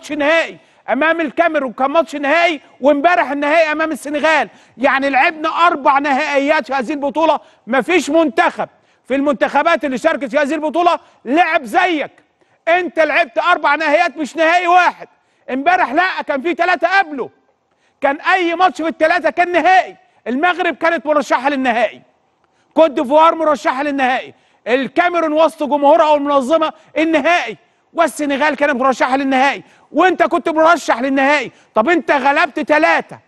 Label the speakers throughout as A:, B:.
A: ماتش نهائي امام الكاميرون كان ماتش نهائي وامبارح النهائي امام السنغال يعني لعبنا اربع نهائيات في هذه البطوله مفيش منتخب في المنتخبات اللي شاركت في هذه البطوله لعب زيك انت لعبت اربع نهائيات مش نهائي واحد امبارح لا كان في ثلاثه قبله كان اي ماتش في الثلاثه كان نهائي المغرب كانت مرشحه للنهائي كوت ديفوار مرشحه للنهائي الكاميرون وسط جمهورها والمنظمه النهائي والسنغال كانت مرشحه للنهائي وانت كنت مرشح للنهائي طب انت غلبت ثلاثه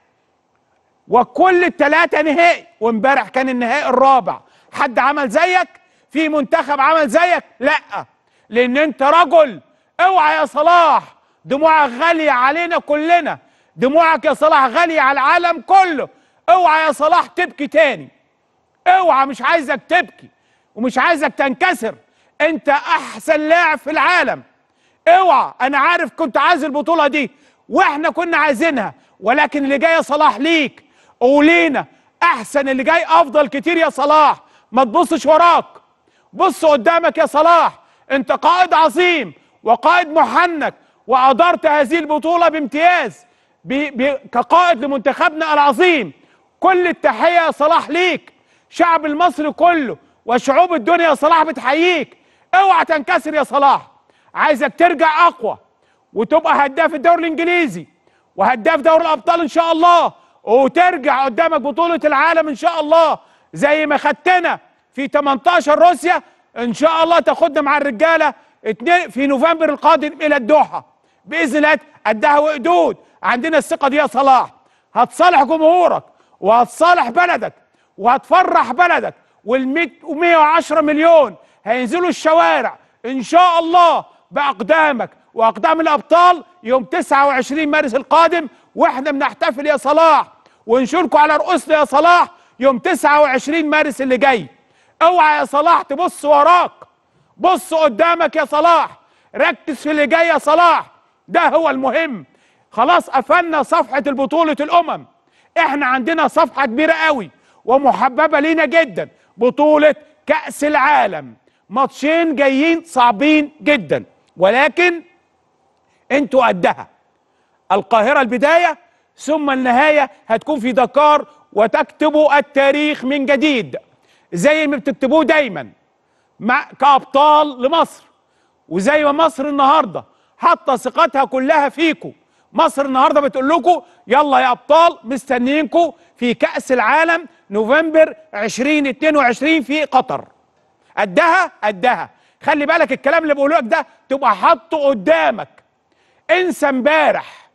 A: وكل الثلاثه نهائي وامبارح كان النهائي الرابع حد عمل زيك في منتخب عمل زيك لا لان انت رجل اوعى يا صلاح دموعك غاليه علينا كلنا دموعك يا صلاح غاليه على العالم كله اوعى يا صلاح تبكي تاني اوعى مش عايزك تبكي ومش عايزك تنكسر انت احسن لاعب في العالم اوعى انا عارف كنت عايز البطوله دي واحنا كنا عايزينها ولكن اللي جاي يا صلاح ليك ولينا احسن اللي جاي افضل كتير يا صلاح ما تبصش وراك بص قدامك يا صلاح انت قائد عظيم وقائد محنك وادرت هذه البطوله بامتياز بي بي كقائد لمنتخبنا العظيم كل التحيه يا صلاح ليك شعب المصري كله وشعوب الدنيا يا صلاح بتحييك اوعى تنكسر يا صلاح عايزك ترجع اقوى وتبقى هداف الدوري الانجليزي وهداف دوري الابطال ان شاء الله وترجع قدامك بطوله العالم ان شاء الله زي ما خدتنا في 18 روسيا ان شاء الله تاخدنا مع الرجاله في نوفمبر القادم الى الدوحه باذن الله قدها وقدود عندنا الثقه دي يا صلاح هتصالح جمهورك وهتصالح بلدك وهتفرح بلدك وال 110 مليون هينزلوا الشوارع ان شاء الله باقدامك واقدام الابطال يوم 29 مارس القادم واحنا بنحتفل يا صلاح ونشوركم على رؤوسنا يا صلاح يوم 29 مارس اللي جاي اوعى يا صلاح تبص وراك بص قدامك يا صلاح ركز في اللي جاي يا صلاح ده هو المهم خلاص قفلنا صفحه البطوله الامم احنا عندنا صفحه كبيره قوي ومحببه لينا جدا بطوله كاس العالم ماتشين جايين صعبين جدا ولكن انتوا قدها القاهرة البداية ثم النهاية هتكون في دكار وتكتبوا التاريخ من جديد زي ما بتكتبوه دايما مع كأبطال لمصر وزي ما مصر النهاردة حاطة ثقتها كلها فيكم مصر النهاردة بتقول لكم يلا يا أبطال مستنيينكم في كأس العالم نوفمبر 2022 في قطر قدها قدها خلي بالك الكلام اللي بقوله لك ده تبقى حاطه قدامك انسى امبارح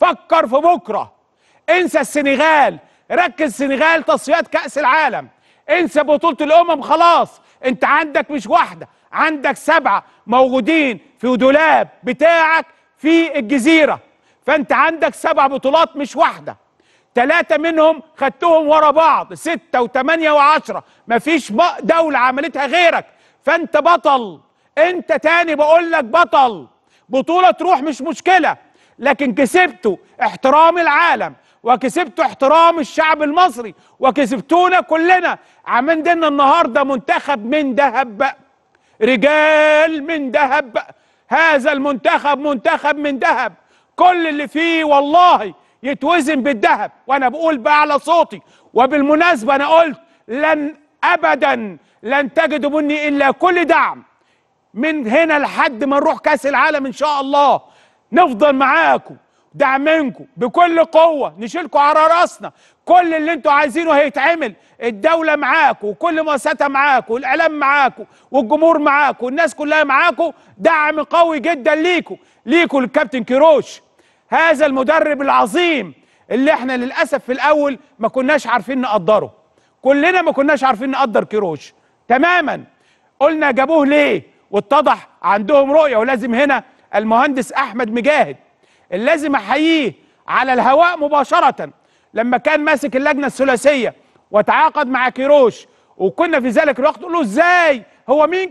A: فكر في بكره انسى السنغال ركز سنغال تصفيات كاس العالم انسى بطوله الامم خلاص انت عندك مش واحده عندك سبعه موجودين في دولاب بتاعك في الجزيره فانت عندك سبع بطولات مش واحده ثلاثة منهم خدتهم ورا بعض ستة وثمانية وعشرة مفيش دولة عملتها غيرك فانت بطل انت تاني بقول لك بطل بطولة تروح مش مشكلة لكن كسبتوا احترام العالم وكسبتوا احترام الشعب المصري وكسبتونا كلنا عاملين دينا النهارده منتخب من دهب رجال من دهب هذا المنتخب منتخب من دهب كل اللي فيه والله يتوزن بالذهب وانا بقول باعلى صوتي وبالمناسبه انا قلت لن ابدا لن تجدوا مني الا كل دعم من هنا لحد ما نروح كاس العالم ان شاء الله نفضل معاكم دعمينكم بكل قوه نشيلكم على راسنا كل اللي انتوا عايزينه هيتعمل الدوله معاكم وكل مؤسساتها معاكم والاعلام معاكم والجمهور معاكم والناس كلها معاكم دعم قوي جدا ليكم ليكم الكابتن كيروش هذا المدرب العظيم اللي احنا للاسف في الاول ما كناش عارفين نقدره كلنا ما كناش عارفين نقدر كيروش تماما قلنا جابوه ليه واتضح عندهم رؤيه ولازم هنا المهندس احمد مجاهد اللازم احييه على الهواء مباشره لما كان ماسك اللجنه الثلاثيه وتعاقد مع كيروش وكنا في ذلك الوقت نقول له ازاي هو مين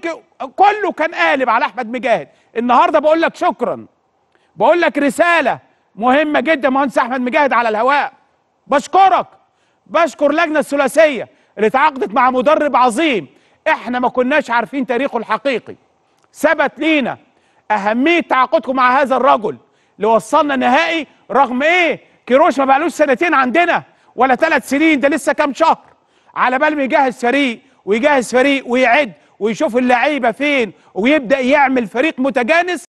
A: كله كان قالب على احمد مجاهد النهارده بقول لك شكرا بقول لك رساله مهمه جدا مهندس احمد مجاهد على الهواء بشكرك بشكر لجنة الثلاثية اللي اتعاقدت مع مدرب عظيم احنا ما كناش عارفين تاريخه الحقيقي ثبت لينا أهمية تعاقدكم مع هذا الرجل اللي وصلنا نهائي رغم ايه كيروش ما بقالوش سنتين عندنا ولا ثلاث سنين ده لسه كام شهر على بال ما يجهز فريق ويجهز فريق ويعد ويشوف اللعيبه فين ويبدا يعمل فريق متجانس